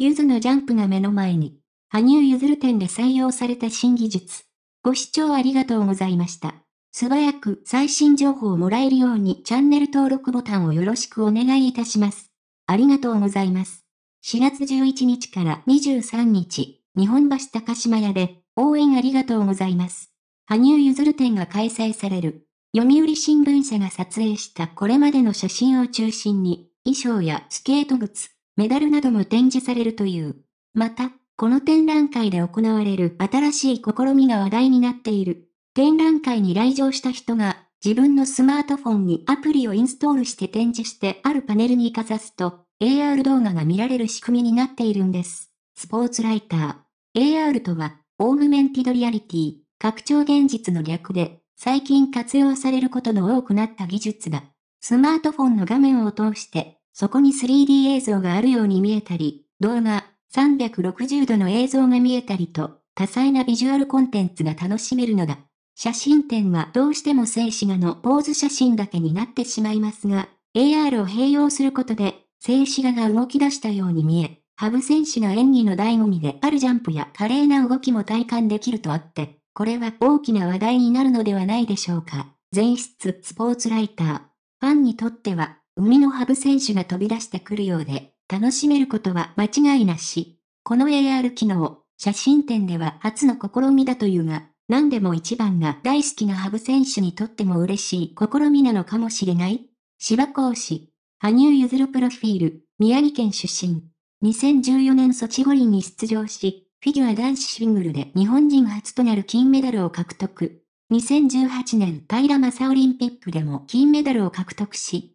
ゆずのジャンプが目の前に、羽生結弦展で採用された新技術。ご視聴ありがとうございました。素早く最新情報をもらえるようにチャンネル登録ボタンをよろしくお願いいたします。ありがとうございます。4月11日から23日、日本橋高島屋で応援ありがとうございます。羽生結弦展が開催される。読売新聞社が撮影したこれまでの写真を中心に、衣装やスケート靴、メダルなども展示されるという。また、この展覧会で行われる新しい試みが話題になっている。展覧会に来場した人が、自分のスマートフォンにアプリをインストールして展示してあるパネルにかざすと、AR 動画が見られる仕組みになっているんです。スポーツライター。AR とは、オーグメンティドリアリティ、拡張現実の略で、最近活用されることの多くなった技術だ。スマートフォンの画面を通して、そこに 3D 映像があるように見えたり、動画、360度の映像が見えたりと、多彩なビジュアルコンテンツが楽しめるのだ。写真展はどうしても静止画のポーズ写真だけになってしまいますが、AR を併用することで、静止画が動き出したように見え、ハブ選手の演技の醍醐味であるジャンプや華麗な動きも体感できるとあって、これは大きな話題になるのではないでしょうか。全室スポーツライター。ファンにとっては生みのハブ選手が飛び出してくるようで、楽しめることは間違いなし。この AR 機能、写真展では初の試みだというが、何でも一番が大好きなハブ選手にとっても嬉しい試みなのかもしれない芝講師、羽生結弦プロフィール、宮城県出身。2014年ソチ五輪に出場し、フィギュア男子シングルで日本人初となる金メダルを獲得。2018年平正オリンピックでも金メダルを獲得し、